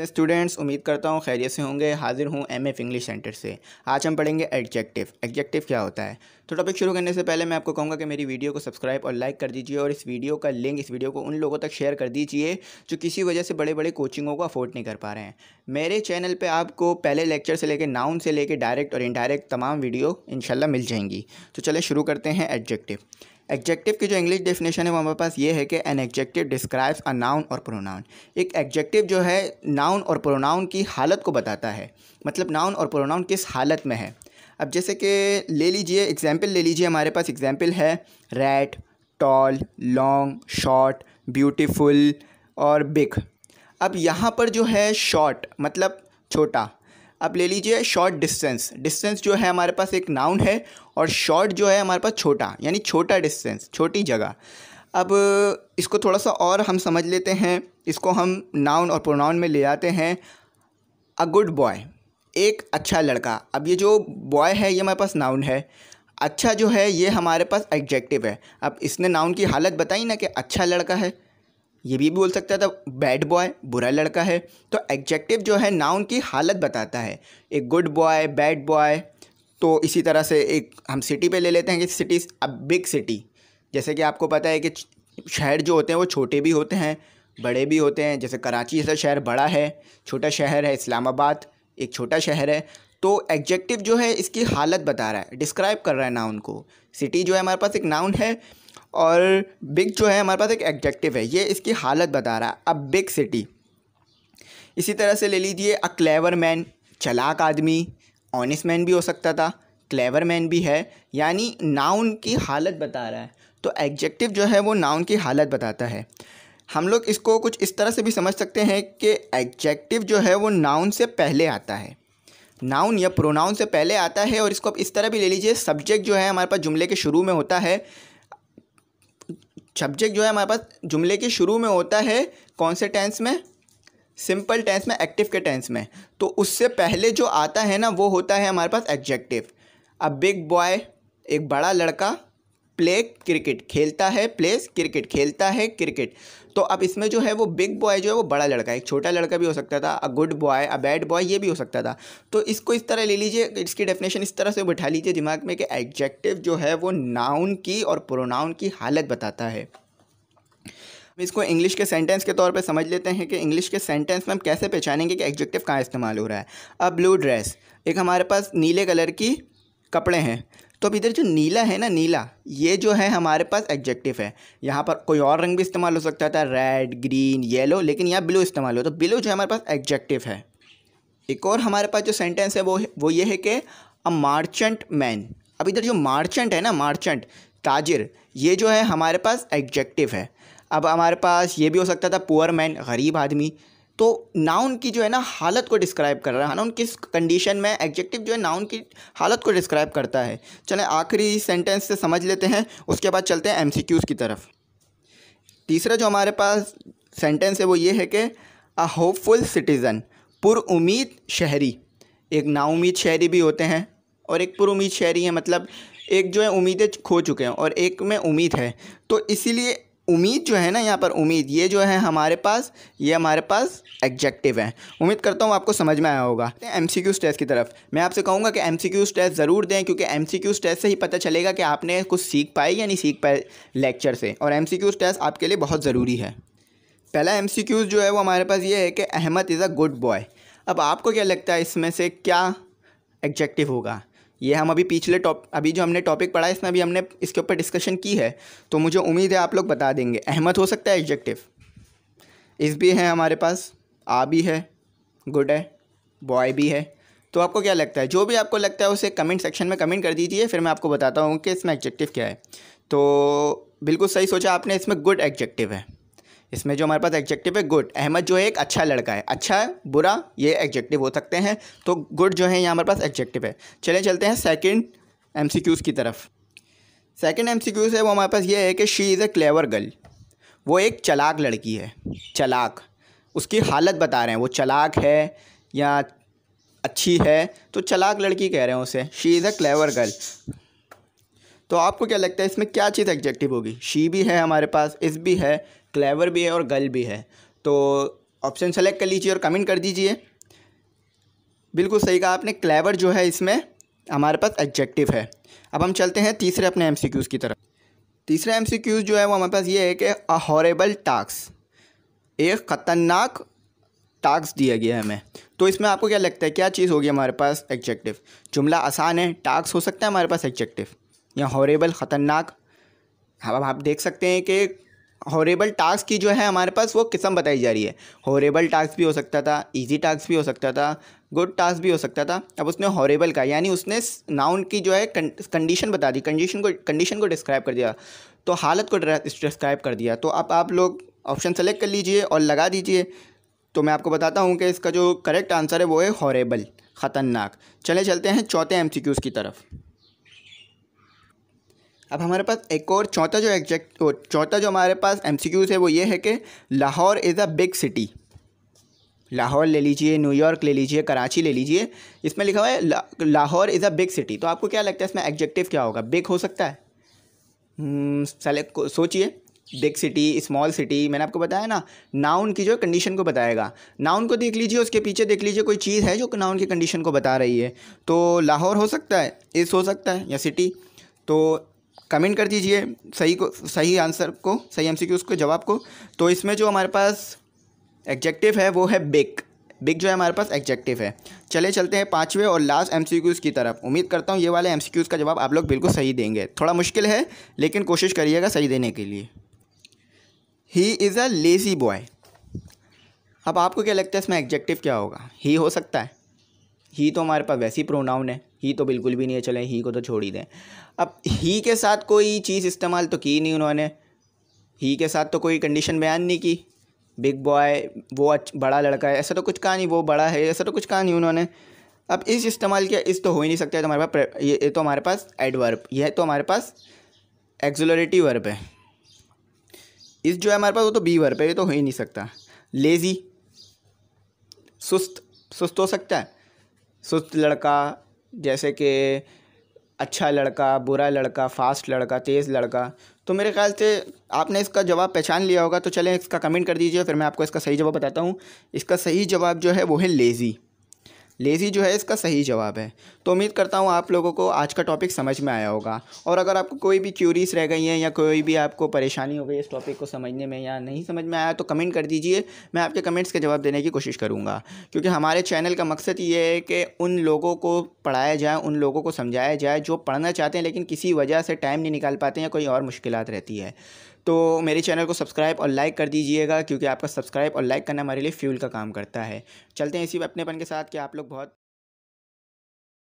students उम्मीद करता हूँ खैरियत से होंगे हाजिर हूँ एम एफ इंग्लिश सेंटर से आज हम पढ़ेंगे एडजेक्टिव एडजेक्टिव क्या होता है तो टॉपिक शुरू करने से पहले मैं आपको कहूँगा कि मेरी वीडियो को सब्सक्राइब और लाइक कर दीजिए और इस वीडियो का लिंक इस वीडियो को उन लोगों तक शेयर कर दीजिए जो किसी वजह से बड़े बड़े कोचिंगों को अफोर्ड नहीं कर पा रहे हैं मेरे चैनल पर आपको पहले लेक्चर से लेकर नाउन से लेकर डायरेक्ट और इनडायरेक्ट तमाम वीडियो इनशाला मिल जाएंगी तो चले शुरू करते हैं एडजेक्टिव एग्जेक्टिव की जो इंग्लिश डेफिनेशन है वो हमारे पास ये है कि an adjective describes a noun और प्रोनाउन एक एग्जेक्टिव जो है नाउन और प्रोनाउन की हालत को बताता है मतलब नाउन और प्रोनाउन किस हालत में है अब जैसे कि ले लीजिए एग्जाम्पल ले लीजिए हमारे पास एग्जाम्पल है red tall long short beautiful और बिग अब यहाँ पर जो है शॉर्ट मतलब छोटा आप ले लीजिए शॉर्ट डिस्टेंस डिस्टेंस जो है हमारे पास एक नाउन है और शॉर्ट जो है हमारे पास छोटा यानी छोटा डिस्टेंस छोटी जगह अब इसको थोड़ा सा और हम समझ लेते हैं इसको हम नाउन और प्रोनाउन में ले आते हैं अ गुड बॉय एक अच्छा लड़का अब ये जो बॉय है ये हमारे पास नाउन है अच्छा जो है ये हमारे पास एग्जेक्टिव है अब इसने नाउन की हालत बताई ना कि अच्छा लड़का है ये भी बोल सकता था बैड बॉय बुरा लड़का है तो एग्जेक्टिव जो है नाउन की हालत बताता है एक गुड बॉय बैड बॉय तो इसी तरह से एक हम सिटी पे ले लेते हैं कि सिटी अ बिग सिटी जैसे कि आपको पता है कि शहर जो होते हैं वो छोटे भी होते हैं बड़े भी होते हैं जैसे कराची जैसा शहर बड़ा है छोटा शहर है इस्लामाबाद एक छोटा शहर है तो एग्जेक्टिव जो है इसकी हालत बता रहा है डिस्क्राइब कर रहा है नाउन को सिटी जो है हमारे पास एक नाउन है और बिग जो है हमारे पास एक एडजेक्टिव है ये इसकी हालत बता रहा है अ बिग सिटी इसी तरह से ले लीजिए अ क्लेवर मैन चलाक आदमी ऑनेस्ट मैन भी हो सकता था क्लेवर मैन भी है यानी नाउन की हालत बता रहा है तो एडजेक्टिव जो है वो नाउन की हालत बताता है हम लोग इसको कुछ इस तरह से भी समझ सकते हैं कि एग्जेक्टिव जो है वो नाउन से पहले आता है नाउन या प्रोनाउन से पहले आता है और इसको आप इस तरह भी ले लीजिए सब्जेक्ट जो है हमारे पास जुमले के शुरू में होता है सब्जेक्ट जो है हमारे पास जुमले के शुरू में होता है कौन से टेंस में सिंपल टेंस में एक्टिव के टेंस में तो उससे पहले जो आता है ना वो होता है हमारे पास एडजेक्टिव अ बिग बॉय एक बड़ा लड़का प्ले क्रिकेट खेलता है प्लेस क्रिकेट खेलता है क्रिकेट तो अब इसमें जो है वो बिग बॉय जो है वो बड़ा लड़का है एक छोटा लड़का भी हो सकता था a good boy a bad boy ये भी हो सकता था तो इसको इस तरह ले लीजिए इसकी डेफिनेशन इस तरह से बैठा लीजिए दिमाग में कि एग्जेक्टिव जो है वो नाउन की और प्रोनाउन की हालत बताता है हम इसको इंग्लिश के सेंटेंस के तौर पे समझ लेते हैं कि इंग्लिश के सेंटेंस में हम कैसे पहचानेंगे कि एग्जेक्टिव कहाँ इस्तेमाल हो रहा है अ ब्लू ड्रेस एक हमारे पास नीले कलर की कपड़े हैं तो अब इधर जो नीला है ना नीला ये जो है हमारे पास एग्जेक्टिव है यहाँ पर कोई और रंग भी इस्तेमाल हो सकता था रेड ग्रीन येलो लेकिन यहाँ ब्लू इस्तेमाल हो तो ब्लू जो हमारे पास एग्जेक्टिव है एक और हमारे पास जो सेंटेंस है वो वो ये है कि अ मार्चेंट मैन अब इधर जो मार्चेंट है ना मार्चेंट ताजिर ये जो है हमारे पास एग्जेक्टिव है अब हमारे पास ये भी हो सकता था पुअर मैन गरीब आदमी तो नाउन की जो है ना हालत को डिस्क्राइब कर रहा है नाउन किस कंडीशन में एग्जेक्टिव जो है नाउन की हालत को डिस्क्राइब करता है चलें आखिरी सेंटेंस से समझ लेते हैं उसके बाद चलते हैं एमसीक्यूज़ की तरफ तीसरा जो हमारे पास सेंटेंस है वो ये है कि अ होपफुल सिटीज़न पुरुद शहरी एक नाउमीद शहरी भी होते हैं और एक पुरुद शहरी है मतलब एक जो है उम्मीदें खो चुके हैं और एक में उम्मीद है तो इसीलिए उम्मीद जो है ना यहाँ पर उम्मीद ये जो है हमारे पास ये हमारे पास एग्जेक्टिव है उम्मीद करता हूँ आपको समझ में आया होगा एम सी क्यूज़ टेस्ट की तरफ मैं आपसे कहूँगा कि एम सी क्यूज़ टेस्ट ज़रूर दें क्योंकि एम सी क्यूज़ टेस्ट से ही पता चलेगा कि आपने कुछ सीख पाए या नहीं सीख पाए लेक्चर से और एम सी क्यूज़ टेस्ट आपके लिए बहुत ज़रूरी है पहला एम सी क्यूज़ जो है वो हमारे पास ये है कि Ahmed is a good boy अब आपको क्या लगता है इसमें से क्या एग्जेक्टिव होगा ये हम अभी पिछले टॉप अभी जो हमने टॉपिक पढ़ा है इसमें अभी हमने इसके ऊपर डिस्कशन की है तो मुझे उम्मीद है आप लोग बता देंगे अहमद हो सकता है एडजेक्टिव इस भी है हमारे पास आ भी है गुड है बॉय भी है तो आपको क्या लगता है जो भी आपको लगता है उसे कमेंट सेक्शन में कमेंट कर दीजिए फिर मैं आपको बताता हूँ कि इसमें एडजेक्टिव क्या है तो बिल्कुल सही सोचा आपने इसमें गुड एडजेक्टिव है इसमें जो हमारे पास एग्जेक्टिव है गुड अहमद जो है एक अच्छा लड़का है अच्छा है बुरा ये एग्जेक्टिव हो सकते हैं तो गुड जो है यहाँ हमारे पास एग्जेक्टिव है चले चलते हैं सेकेंड एम की तरफ सेकेंड एम है वो हमारे पास ये है कि she is a clever girl वो एक चलाक लड़की है चलाक उसकी हालत बता रहे हैं वो चलाक है या अच्छी है तो चलाक लड़की कह रहे हैं उसे she is a clever girl तो आपको क्या लगता है इसमें क्या चीज़ एग्जेक्टिव होगी शी भी है हमारे पास इस भी है क्लेवर भी है और गल भी है तो ऑप्शन सेलेक्ट कर लीजिए और कमेंट कर दीजिए बिल्कुल सही कहा आपने क्लेवर जो है इसमें हमारे पास एडजेक्टिव है अब हम चलते हैं तीसरे अपने एम की तरफ तीसरा एम जो है वो हमारे पास ये है कि अ हॉरेबल टास्क एक ख़तरनाक टास्क दिया गया है हमें तो इसमें आपको क्या लगता है क्या चीज़ होगी हमारे पास एडजेक्टिव जुमला आसान है टास्क हो सकता है हमारे पास एडजेक्टिव या हॉरेबल ख़तरनाक अब आप देख सकते हैं कि हॉरेबल टास्क की जो है हमारे पास वो किस्म बताई जा रही है हॉरेबल टास्क भी हो सकता था इजी टास्क भी हो सकता था गुड टास्क भी हो सकता था अब उसने हॉरेबल का यानी उसने नाउन की जो है कंडीशन बता दी कंडीशन को कंडीशन को डिस्क्राइब कर दिया तो हालत को डिस्क्राइब कर दिया तो अब आप लोग ऑप्शन सेलेक्ट कर लीजिए और लगा दीजिए तो मैं आपको बताता हूँ कि इसका जो करेक्ट आंसर है वो है हॉरेबल ख़तरनाक चले चलते हैं चौथे एम की तरफ अब हमारे पास एक और चौथा जो एग्जैक्ट चौथा जो हमारे पास एम है वो ये है कि Lahore is a big city Lahore ले लीजिए न्यूयॉर्क ले लीजिए कराची ले लीजिए इसमें लिखा हुआ है ला, Lahore is a big city तो आपको क्या लगता है इसमें एग्जेक्टिव क्या होगा बिग हो सकता है हम्म, सेलेक्ट सोचिए बिग सिटी स्मॉल सिटी मैंने आपको बताया ना नाउन की जो कंडीशन को बताएगा नाउन को देख लीजिए उसके पीछे देख लीजिए कोई चीज़ है जो नाउन की कंडीशन को बता रही है तो लाहौर हो सकता है इस हो सकता है या सिटी तो कमेंट कर दीजिए सही को सही आंसर को सही एम उसको जवाब को तो इसमें जो हमारे पास एग्जेक्टिव है वो है बिग बिग जो है हमारे पास एग्जेक्टिव है चले चलते हैं पाँचवें और लास्ट एम की तरफ उम्मीद करता हूँ ये वाले एम का जवाब आप लोग बिल्कुल सही देंगे थोड़ा मुश्किल है लेकिन कोशिश करिएगा सही देने के लिए he is a lazy boy अब आपको क्या लगता है इसमें एग्जेक्टिव क्या होगा ही हो सकता है ही तो हमारे पास वैसी प्रोनाउन है ही तो बिल्कुल भी नहीं है चले ही को तो छोड़ ही दें अब ही के साथ कोई चीज़ इस्तेमाल तो की नहीं उन्होंने ही के साथ तो कोई कंडीशन बयान नहीं की बिग बॉय वो बड़ा लड़का है ऐसा तो कुछ कहा नहीं वो बड़ा है ऐसा तो कुछ कहा नहीं उन्होंने अब इस इस्तेमाल किया इस तो हो ही नहीं सकता है तो हमारे पास ये तो हमारे पास एडवर्ब तो यह तो हमारे पास एक्जुलरेटिव वर्ब है इस जो है हमारे पास वो तो बी वर्ब है ये तो हो ही नहीं सकता लेज़ी सुस्त सुस्त हो सकता है सुस्त लड़का जैसे कि अच्छा लड़का बुरा लड़का फास्ट लड़का तेज़ लड़का तो मेरे ख्याल से आपने इसका जवाब पहचान लिया होगा तो चलें इसका कमेंट कर दीजिए फिर मैं आपको इसका सही जवाब बताता हूँ इसका सही जवाब जो है वो है लेज़ी लेज़ी जो है इसका सही जवाब है तो उम्मीद करता हूँ आप लोगों को आज का टॉपिक समझ में आया होगा और अगर आपको कोई भी क्यूरीज रह गई हैं या कोई भी आपको परेशानी हो गई इस टॉपिक को समझने में या नहीं समझ में आया तो कमेंट कर दीजिए मैं आपके कमेंट्स के जवाब देने की कोशिश करूँगा क्योंकि हमारे चैनल का मकसद ये है कि उन लोगों को पढ़ाया जाए उन लोगों को समझाया जाए जो पढ़ना चाहते हैं लेकिन किसी वजह से टाइम नहीं निकाल पाते हैं कोई और मुश्किल रहती है तो मेरे चैनल को सब्सक्राइब और लाइक कर दीजिएगा क्योंकि आपका सब्सक्राइब और लाइक करना हमारे लिए फ्यूल का काम करता है चलते हैं इसी अपनेपन के साथ कि आप लोग बहुत